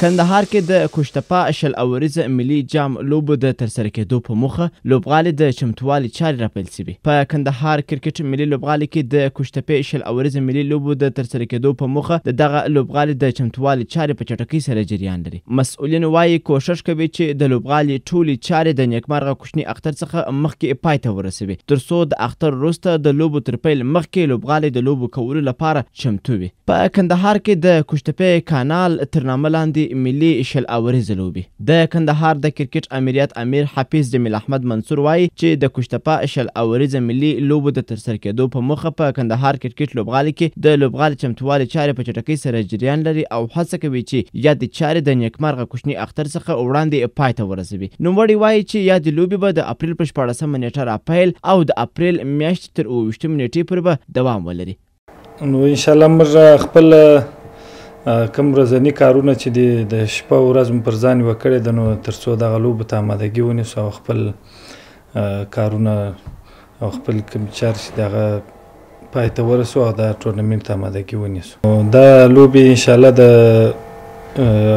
کندهار کې د کوشتپا شل اوریزه ملي جام لوبو د ترسره کېدو په موخه لوبغالي د چمتووالي چارې راپیل شوي په کندهار کرکټ ملي لوبغالي کې د کوشتپې شل اوریزه ملي لوبو د ترسره کېدو په موخه د دغه لوبغالي د چمتووالي چارې په چټکۍ سره جریان لري مسؤلین وایي کوشش کوي چې د لوبغالي ټولې چارې د نیکمرغه کوچني اختر څخه مخکې پای ته ورسوي تر څو د اختر وروسته د لوبو تر پیل مخکې لوبغالي د لوبو کولو لپاره چمتو وي په کندهار کې د کوشتپې کانال تر نامه لاندې ملي شل اوریزه لوبې د کندهار د کرکټ امریت امیر حفیظ جمیل احمد منصور وایي چې د کوشتپه شل اوریزه ملي لوبو د ترسره کېدو په مخه په کندهار کرکټ لوبغالي کې د لوبغالي چمتووالي چارې په چټکۍ سره جریان لري او هڅه کوي چې یاد چارې د نیکمرغه کوچني اختر څخه وړاندې پای ته ورسوي نوموړی وایي چې یاد لوبې به د اپریل په شپاړسمه نیټه راپیل او د اپریل میاشتې تر اوویشتمې نیټې پورې به دوام ولري نو ان شاء الله موږ خپل کوم ورځني کارونه چې دي د شپه ورځ پر ځان وکړې د نو ترڅو د غلوب ته آمادګي ونیسو او خپل کارونه او خپل کوم چار چې دغه پای ته ورسو او دا ټورنمنت ته آمادګي ونیسو دا لوبي ان شاء الله د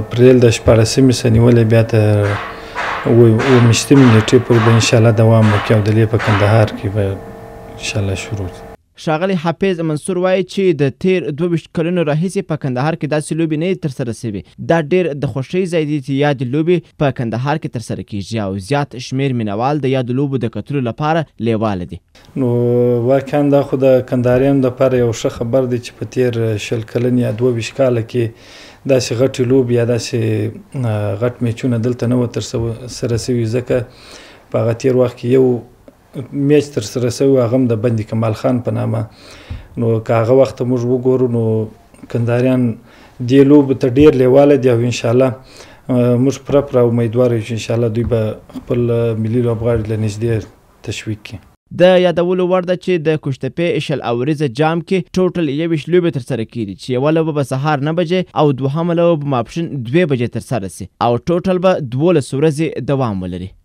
اپریل د 14 سنې ولې بیا ته و ومشتمل ټیپر به ان شاء الله دوام وکړي او د لې په کندهار کې به ان شاء الله شروع ښاغلی حافظ منصور وایي چې د تیر 22 کلونو راهیسې په کندهار کې داسې لوبې نه تر سره شوي دا ډیر د خوشي ځای دی چې یاد لوبې په کندهار کې تر سره کیږي او زیات شمیر مینوال د یاد لوبو د کتلو لپاره لیواله دي نو واقعا دا خو د کندهاریانو لپاره یو ښه خبر دی چې په تیر شل کلن یا 22 کال کې داسې غټې لوبې یا داسې غټ میچونه دلته نه و تر سره سوي ځکه په هغه تیر وخت کې یو میچ تر سره سوی هغه د بندي کمال خان په نامه نو کاغه وخت موږ وګورو نو کنداریان دی لوب ته ډیر لیواله دی او ان شاء الله موږ پر پر امیدوار یو چې ان شاء الله دوی به خپل ملي لوبغاړي له نږدې تشویق کړي د یادولو وړ ده چې د کوشتپې شل اوریزه جام کې ټوټل 21 لوبې تر سره کیږي چې یو لوبه به سهار 9 بجې او دوهمه لوبه ماپښین 2 بجې تر سره سي او ټوټل به 12 ورځې دوام ولري